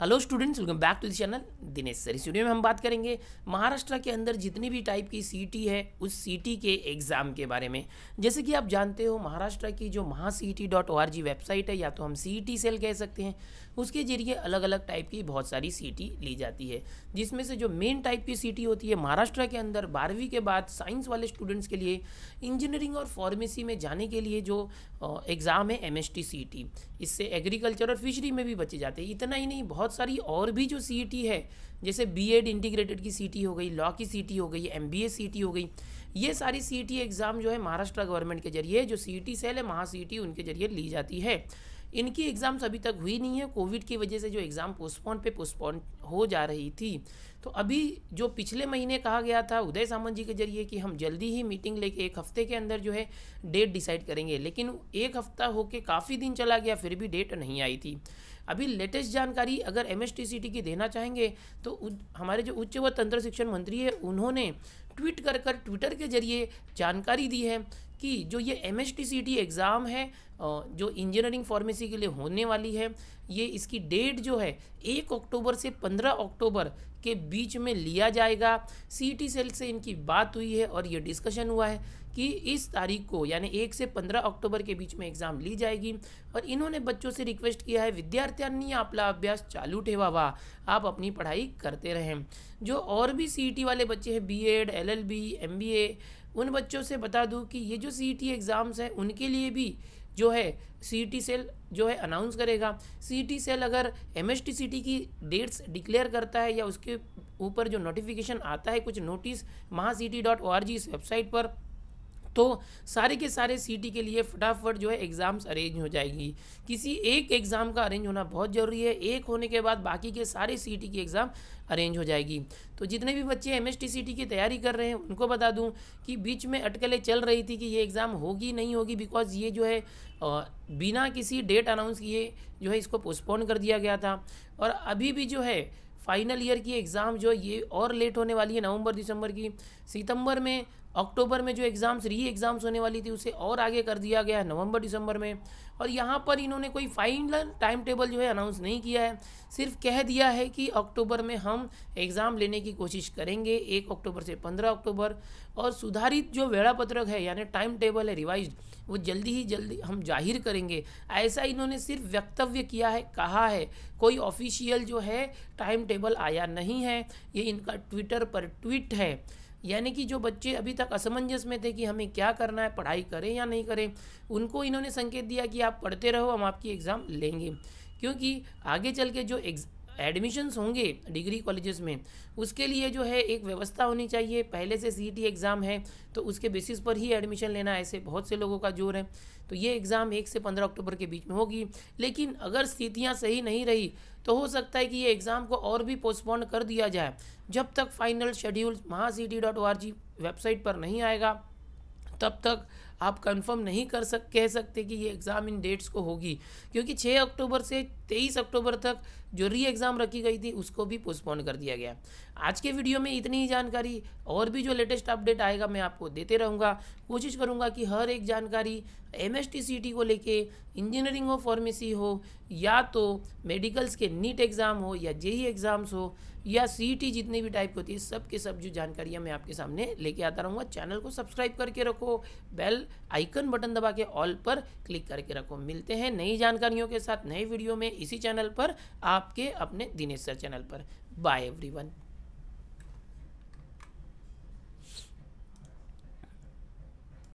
hello students welcome back to this channel Dinesh sir studio में हम बात करेंगे महाराष्ट्र के अंदर जितनी भी टाइप की सीटी है उस सीटी के एग्ज़ाम के बारे में जैसे कि आप जानते हो महाराष्ट्र की जो Maha C T dot O R G website है या तो हम सी टी सेल कह सकते हैं उसके जरिए अलग अलग टाइप की बहुत सारी सीटी ली जाती है जिसमें से जो मेन टाइप की सीटी होती है महाराष्ट्र के अंदर बारहवीं के बाद साइंस वाले स्टूडेंट्स के लिए इंजीनियरिंग और फार्मेसी में जाने के लिए जो एग्ज़ाम है M S T C T इससे एग्रीकल्चर और फिशरी में भी बचे जाते हैं इतना ही नहीं बहुत बहुत सारी और भी जो सी e है जैसे बी एड इंटीग्रेटेड की सी e हो गई लॉ की सी e हो गई एम बी सी हो गई ये सारी सी एग्ज़ाम जो है महाराष्ट्र गवर्नमेंट के जरिए जो सी सेल है महा सी उनके जरिए ली जाती है इनकी एग्ज़ाम्स अभी तक हुई नहीं है कोविड की वजह से जो एग्ज़ाम पोस्टपोन पे पोस्टपोन हो जा रही थी तो अभी जो पिछले महीने कहा गया था उदय सामंत जी के जरिए कि हम जल्दी ही मीटिंग लेके एक हफ्ते के अंदर जो है डेट डिसाइड करेंगे लेकिन एक हफ्ता होके काफ़ी दिन चला गया फिर भी डेट नहीं आई थी अभी लेटेस्ट जानकारी अगर एम की देना चाहेंगे तो हमारे जो उच्च व तंत्र शिक्षण मंत्री है उन्होंने ट्वीट कर कर ट्विटर के जरिए जानकारी दी है कि जो ये एम एग्ज़ाम है जो इंजीनियरिंग फार्मेसी के लिए होने वाली है ये इसकी डेट जो है एक अक्टूबर से पंद्रह अक्टूबर के बीच में लिया जाएगा टी सेल से इनकी बात हुई है और ये डिस्कशन हुआ है कि इस तारीख को यानी एक से पंद्रह अक्टूबर के बीच में एग्ज़ाम ली जाएगी और इन्होंने बच्चों से रिक्वेस्ट किया है विद्यार्थ्यांनी आपला अभ्यास चालू ठेवा हुआ आप अपनी पढ़ाई करते रहें जो और भी सी वाले बच्चे हैं B Ed L L B M B A उन बच्चों से बता दूँ कि ये जो सी टी एग्ज़ाम्स हैं उनके लिए भी जो है सी टी सेल जो है अनाउंस करेगा सी टी सेल अगर M S T C T की डेट्स डिक्लेयर करता है या उसके ऊपर जो नोटिफिकेशन आता है कुछ notice Maha C T dot O R G इस वेबसाइट पर तो सारे के सारे सीटी के लिए फटाफट जो है एग्ज़ाम्स अरेंज हो जाएगी किसी एक एग्ज़ाम का अरेंज होना बहुत ज़रूरी है एक होने के बाद बाकी के सारे सीटी की एग्ज़ाम अरेंज हो जाएगी तो जितने भी बच्चे एम एस की तैयारी कर रहे हैं उनको बता दूं कि बीच में अटकलें चल रही थी कि ये एग्ज़ाम होगी नहीं होगी बिकॉज ये जो है बिना किसी डेट अनाउंस किए जो है इसको पोस्टपोन कर दिया गया था और अभी भी जो है फाइनल ईयर की एग्ज़ाम जो ये और लेट होने वाली है नवंबर दिसंबर की सितंबर में अक्टूबर में जो एग्ज़ाम्स री एग्ज़ाम्स होने वाली थी उसे और आगे कर दिया गया है नवंबर दिसंबर में और यहाँ पर इन्होंने कोई फाइनल टाइम टेबल जो है अनाउंस नहीं किया है सिर्फ कह दिया है कि अक्टूबर में हम एग्ज़ाम लेने की कोशिश करेंगे एक अक्टूबर से पंद्रह अक्टूबर और सुधारित जो वेड़ापत्रक है यानी टाइम टेबल है रिवाइज वो जल्दी ही जल्दी हम जाहिर करेंगे ऐसा इन्होंने सिर्फ वक्तव्य किया है कहा है कोई ऑफिशियल जो है टाइम टेबल आया नहीं है ये इनका ट्विटर पर ट्वीट है यानी कि जो बच्चे अभी तक असमंजस में थे कि हमें क्या करना है पढ़ाई करें या नहीं करें उनको इन्होंने संकेत दिया कि आप पढ़ते रहो हम आपकी एग्ज़ाम लेंगे क्योंकि आगे चल के जो एडमिशन्स होंगे डिग्री कॉलेजेस में उसके लिए जो है एक व्यवस्था होनी चाहिए पहले से सी e एग्ज़ाम है तो उसके बेसिस पर ही एडमिशन लेना ऐसे बहुत से लोगों का जोर है तो ये एग्ज़ाम एक से पंद्रह अक्टूबर के बीच में होगी लेकिन अगर स्थितियाँ सही नहीं रही तो हो सकता है कि ये एग्ज़ाम को और भी पोस्टपोन कर दिया जाए जब तक final schedule Maha website e पर नहीं आएगा तब तक आप कंफर्म नहीं कर सक कह सकते कि ये एग्ज़ाम इन डेट्स को होगी क्योंकि 6 अक्टूबर से 23 अक्टूबर तक जो री एग्ज़ाम रखी गई थी उसको भी पोस्टपोन कर दिया गया आज के वीडियो में इतनी ही जानकारी और भी जो लेटेस्ट अपडेट आएगा मैं आपको देते रहूँगा कोशिश करूँगा कि हर एक जानकारी एम एस को लेके इंजीनियरिंग हो फार्मेसी हो या तो मेडिकल्स के नीट एग्ज़ाम हो या जेई एग्ज़ाम्स e e हो या सी e जितनी भी टाइप होती है सब के सब जो जानकारियाँ मैं आपके सामने लेके आता रहूँगा चैनल को सब्सक्राइब करके रखो बेल आइकन बटन दबा के ऑल पर क्लिक करके रखो मिलते हैं नई जानकारियों के साथ नए वीडियो में इसी चैनल पर आपके अपने दिनेश सर चैनल पर बाय एवरीवन